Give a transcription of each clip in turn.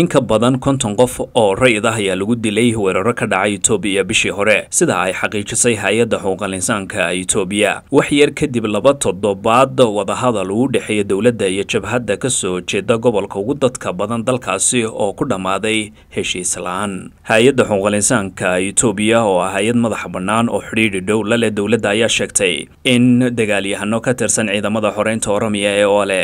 in ka badan konton qof oo rayid ah ayaa lagu dilay weeraro ka dhacay itoobiya bishii hore sida ay xaqiijisay hay-adda xuquuqal itoobiya wax yar kadib laba toddobaad wadahadal uu dhexeeya dowladda iyo jabhadda ka soo jeeda gobolka ugu dadka badan dalkaasi oo ku dhammaaday heshiis la-aan hay-adda xuquuqal itoobiya oo ah hay-ad madax bannaan oo xidhiidhi dhow la leh dowladda ayaa sheegtay in dagaalyahano ka tirsan ciidamada xoreynta oromia ee ole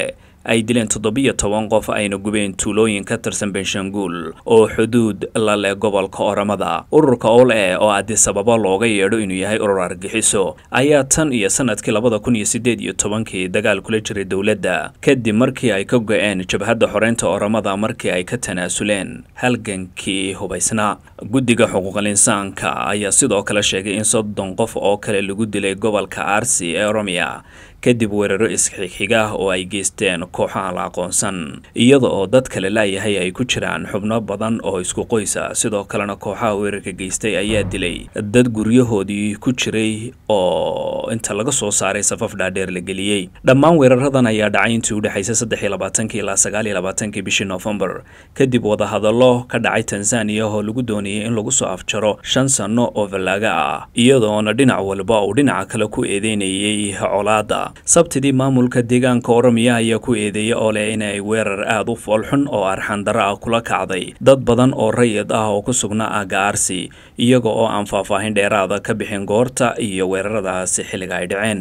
ay dileen toddobiyo toban qof ayna gubeen tuulooyin ka tirsan benshanguul oo xuduud la leh gobolka oramada ururka ol e oo adisababa looga yeedho inuu yahay urur argixiso ayaa tan iyo sanadkii labada kun iyo siddeed iyo tobankii dagaal kula jiray dowladda kadib markii ay ka go-een jabhadda xoreynta oramada markii ay ka tanaasuleen halgankii hubaysnaa guddiga xuquuqal insaanka ayaa sidoo kale sheegay in soddon qof oo kale lagu dilay gobolka arsi ee oromiya kadib weeraro isxigxiga ah oo ay geysteen kooxaha la aqoonsan iyada oo dad kale laayahay ay ku jiraan xubno badan oo isku qoysa sidoo kalena kooxaha weerarka geystay ayaa dilay dad guryahoodii ku jiray oo oo inta laga soo saaray safaf dhaadheer la geliyey dhammaan weeraradan ayaa dhacay intii u dhexaysay saddexii labaatanki ilaa sagaaliyo labaatankii bishii nofembar kadib wadahadallo ka dhacay tanzaniya oo lagu doonayay in lagu soo afjaro shan sanno oo fallaaga ah iyadoona dhinac walba uu dhinaca kale ku eedeynayay colaada sabtidii maamulka deegaanka oromiya ayaa ku eedeeyay oo leh inay weerar aad u foolxun oo arxandara ah kula kacday dad badan oo rayid ah oo ku sugna sugnaa agaarsi iyaga oo aan faahfaahin dheeraada ka bixin goorta iyo weeraradaasi xilliga ay dhaceen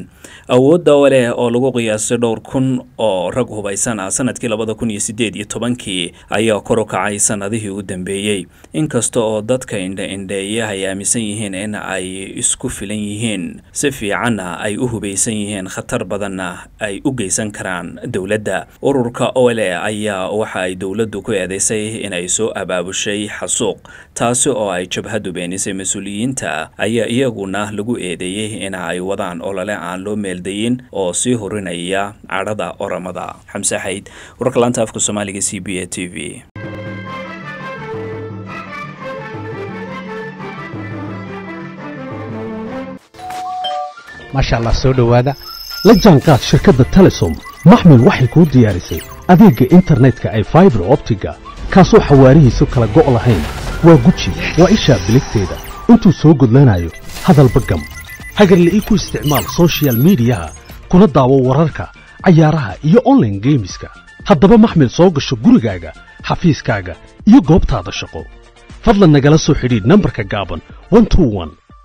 awood daawo leh oo lagu qiyaasay dhowr kun oo rag hubaysan ah sanadkii labada kun iyo sideed iyo tobankii ayaa kor u kacay sanadihii u dambeeyey inkasta oo dadka indha ay aaminsan yihiin in ay isku filan yihiin si fiicanna ay u hubaysan yihiin khatar badanna ay u geysan karaan dowladda ururka ole ayaa waxa ay dowladdu ku eedeysay inay soo abaabushay xasuuq taasi oo ay jabhadu beenisay mas-uuliyiinta ayaa iyaguna lagu eedeeyey in ay wadaan aan olole aan loo meeldayin oo sii horinaya cadhada oramada xamse xayd warka laanta afka soomaaliga c b a t v maasha soo dhowaada la jaanqaad shirkadda telesom maxmil waxay kuu diyaarisay adeegga internetka ay faibar optiga kaasoo xawaarihiisu kala go' lahayn waa guji waa ishaa biligteeda intuu soo gudlanayo hadalba gam hagarle ku isticmaal social miidiyaha kuna daawo wararka cayaaraha iyo online geemiska haddaba maxmil soo gasho gurigaaga xafiiskaaga iyo goobtaada shaqo fadlan nagala soo xidhiidh nambarka gaaban